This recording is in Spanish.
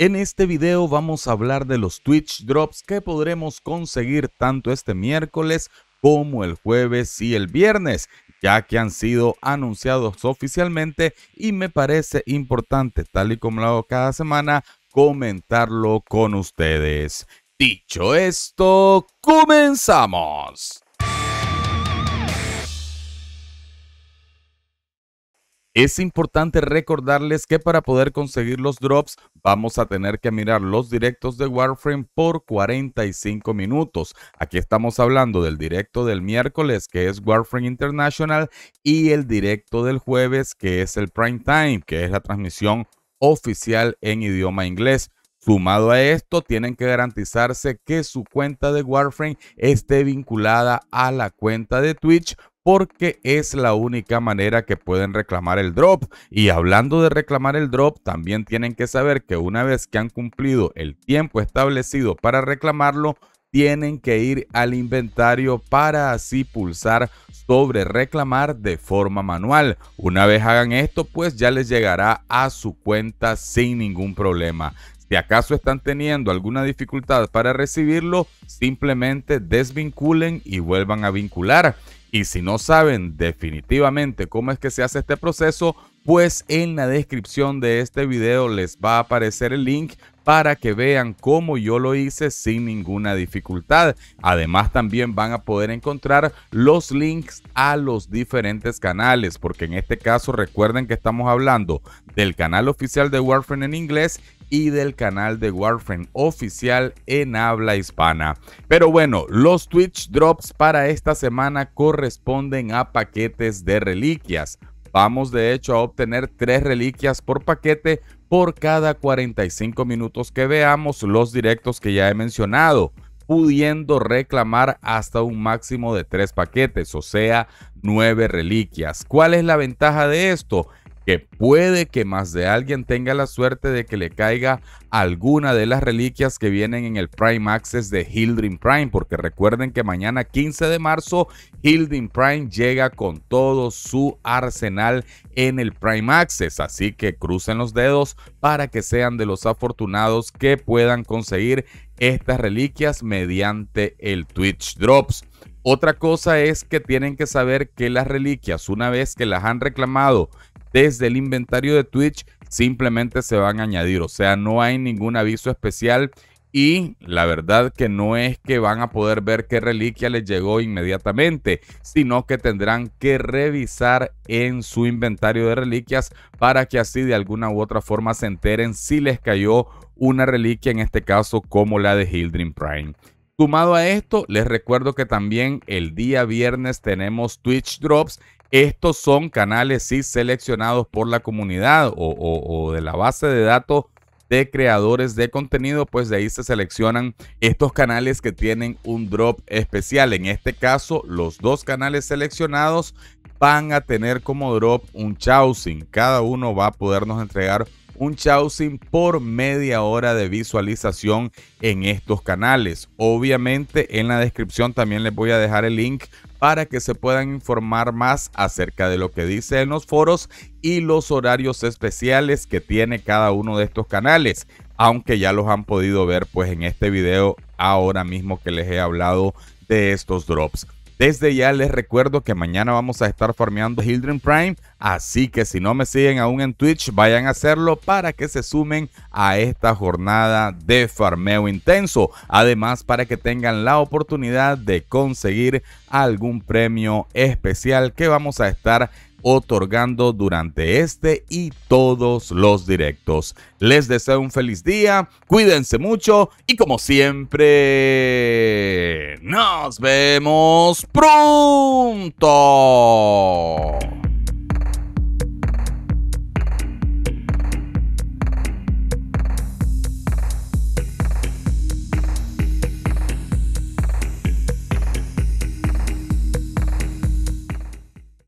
En este video vamos a hablar de los Twitch Drops que podremos conseguir tanto este miércoles como el jueves y el viernes, ya que han sido anunciados oficialmente y me parece importante, tal y como lo hago cada semana, comentarlo con ustedes. Dicho esto, comenzamos. Es importante recordarles que para poder conseguir los drops vamos a tener que mirar los directos de Warframe por 45 minutos. Aquí estamos hablando del directo del miércoles que es Warframe International y el directo del jueves que es el Prime Time, que es la transmisión oficial en idioma inglés. Sumado a esto, tienen que garantizarse que su cuenta de Warframe esté vinculada a la cuenta de Twitch porque es la única manera que pueden reclamar el drop. Y hablando de reclamar el drop, también tienen que saber que una vez que han cumplido el tiempo establecido para reclamarlo, tienen que ir al inventario para así pulsar sobre reclamar de forma manual. Una vez hagan esto, pues ya les llegará a su cuenta sin ningún problema. Si acaso están teniendo alguna dificultad para recibirlo, simplemente desvinculen y vuelvan a vincular. Y si no saben definitivamente cómo es que se hace este proceso, pues en la descripción de este video les va a aparecer el link para que vean cómo yo lo hice sin ninguna dificultad. Además también van a poder encontrar los links a los diferentes canales, porque en este caso recuerden que estamos hablando del canal oficial de Warframe en inglés y del canal de Warframe oficial en habla hispana. Pero bueno, los Twitch Drops para esta semana corresponden a paquetes de reliquias. Vamos de hecho a obtener tres reliquias por paquete por cada 45 minutos que veamos los directos que ya he mencionado pudiendo reclamar hasta un máximo de tres paquetes, o sea, nueve reliquias. ¿Cuál es la ventaja de esto? que puede que más de alguien tenga la suerte de que le caiga alguna de las reliquias que vienen en el Prime Access de Hildrin Prime, porque recuerden que mañana 15 de marzo Hildrin Prime llega con todo su arsenal en el Prime Access, así que crucen los dedos para que sean de los afortunados que puedan conseguir estas reliquias mediante el Twitch Drops. Otra cosa es que tienen que saber que las reliquias, una vez que las han reclamado desde el inventario de Twitch simplemente se van a añadir. O sea, no hay ningún aviso especial. Y la verdad que no es que van a poder ver qué reliquia les llegó inmediatamente, sino que tendrán que revisar en su inventario de reliquias para que así de alguna u otra forma se enteren si les cayó una reliquia, en este caso como la de Hildrim Prime. Sumado a esto, les recuerdo que también el día viernes tenemos Twitch Drops estos son canales sí seleccionados por la comunidad o, de la base de datos de creadores de contenido, pues de ahí se seleccionan estos canales que tienen un drop especial. En este caso, los dos canales seleccionados van a tener como drop un chousing. Cada uno va a podernos entregar un sin por media hora de visualización en estos canales. Obviamente en la descripción también les voy a dejar el link para que se puedan informar más acerca de lo que dice en los foros y los horarios especiales que tiene cada uno de estos canales, aunque ya los han podido ver pues en este video ahora mismo que les he hablado de estos drops. Desde ya les recuerdo que mañana vamos a estar farmeando Hildren Prime, así que si no me siguen aún en Twitch, vayan a hacerlo para que se sumen a esta jornada de farmeo intenso. Además, para que tengan la oportunidad de conseguir algún premio especial que vamos a estar otorgando durante este y todos los directos. Les deseo un feliz día, cuídense mucho y como siempre, nos vemos pronto.